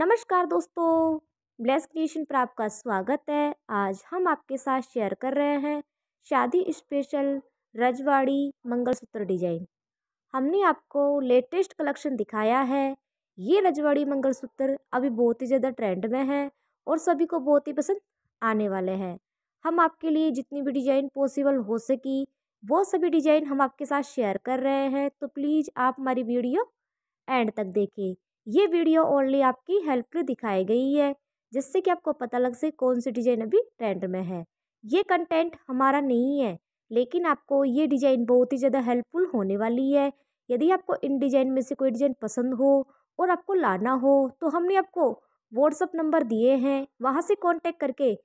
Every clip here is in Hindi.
नमस्कार दोस्तों ब्लेस क्रिएशन पर आपका स्वागत है आज हम आपके साथ शेयर कर रहे हैं शादी स्पेशल रजवाड़ी मंगलसूत्र डिजाइन हमने आपको लेटेस्ट कलेक्शन दिखाया है ये रजवाड़ी मंगलसूत्र अभी बहुत ही ज़्यादा ट्रेंड में है और सभी को बहुत ही पसंद आने वाले हैं हम आपके लिए जितनी भी डिज़ाइन पॉसिबल हो सकी वो सभी डिज़ाइन हम आपके साथ शेयर कर रहे हैं तो प्लीज़ आप हमारी वीडियो एंड तक देखें ये वीडियो ओनली आपकी हेल्प के दिखाई गई है जिससे कि आपको पता लग सके कौन सी डिज़ाइन अभी ट्रेंड में है ये कंटेंट हमारा नहीं है लेकिन आपको ये डिज़ाइन बहुत ही ज़्यादा हेल्पफुल होने वाली है यदि आपको इन डिज़ाइन में से कोई डिज़ाइन पसंद हो और आपको लाना हो तो हमने आपको व्हाट्सअप नंबर दिए हैं वहाँ से कॉन्टेक्ट करके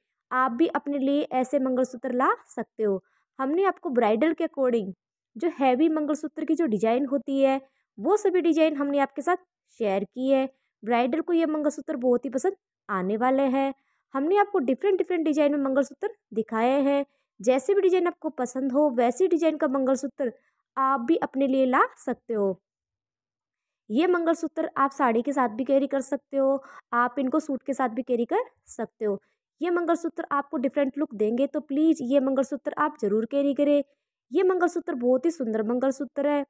आप भी अपने लिए ऐसे मंगलसूत्र ला सकते हो हमने आपको ब्राइडल के अकॉर्डिंग जो हैवी मंगलसूत्र की जो डिज़ाइन होती है वो सभी डिजाइन हमने आपके साथ शेयर की है ब्राइडल को ये मंगलसूत्र बहुत ही पसंद आने वाले हैं हमने आपको डिफरेंट डिफरेंट डिजाइन में मंगलसूत्र दिखाए हैं जैसे भी डिजाइन आपको पसंद हो वैसी डिजाइन का मंगलसूत्र आप भी अपने लिए ला सकते हो ये मंगलसूत्र आप साड़ी के साथ भी कैरी कर सकते हो आप इनको सूट के साथ भी कैरी कर सकते हो ये मंगलसूत्र आपको डिफरेंट लुक देंगे तो प्लीज़ ये मंगलसूत्र आप ज़रूर कैरी करें ये मंगलसूत्र बहुत ही सुंदर मंगलसूत्र है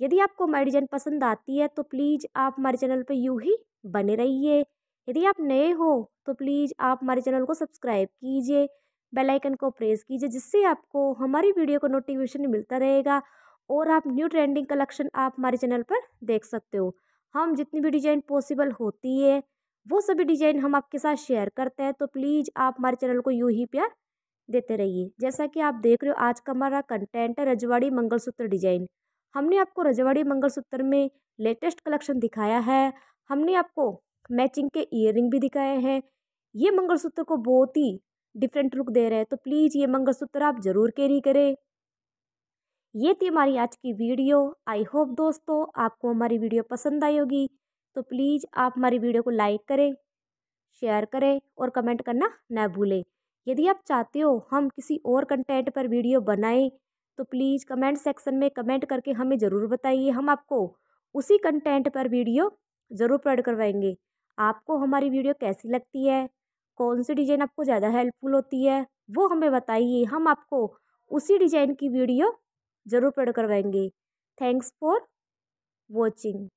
यदि आपको हमारी डिजाइन पसंद आती है तो प्लीज़ आप हमारे चैनल पर यूँ ही बने रहिए यदि आप नए हो तो प्लीज़ आप हमारे चैनल को सब्सक्राइब कीजिए बेल आइकन को प्रेस कीजिए जिससे आपको हमारी वीडियो का नोटिफिकेशन मिलता रहेगा और आप न्यू ट्रेंडिंग कलेक्शन आप हमारे चैनल पर देख सकते हो हम जितनी भी डिज़ाइन पॉसिबल होती है वो सभी डिज़ाइन हम आपके साथ शेयर करते हैं तो प्लीज़ आप हमारे चैनल को यूँ ही प्यार देते रहिए जैसा कि आप देख रहे हो आज का हमारा कंटेंट है रजवाड़ी मंगलसूत्र डिज़ाइन हमने आपको रजवाड़ी मंगलसूत्र में लेटेस्ट कलेक्शन दिखाया है हमने आपको मैचिंग के इयर भी दिखाए हैं ये मंगलसूत्र को बहुत ही डिफरेंट लुक दे रहे हैं तो प्लीज़ ये मंगलसूत्र आप ज़रूर कैरी करें ये थी हमारी आज की वीडियो आई होप दोस्तों आपको हमारी वीडियो पसंद आई होगी तो प्लीज़ आप हमारी वीडियो को लाइक करें शेयर करें और कमेंट करना ना भूलें यदि आप चाहते हो हम किसी और कंटेंट पर वीडियो बनाएं तो प्लीज़ कमेंट सेक्शन में कमेंट करके हमें ज़रूर बताइए हम आपको उसी कंटेंट पर वीडियो ज़रूर प्रोवाइड करवाएंगे आपको हमारी वीडियो कैसी लगती है कौन सी डिज़ाइन आपको ज़्यादा हेल्पफुल होती है वो हमें बताइए हम आपको उसी डिज़ाइन की वीडियो ज़रूर प्रोवाइड करवाएंगे थैंक्स फॉर वॉचिंग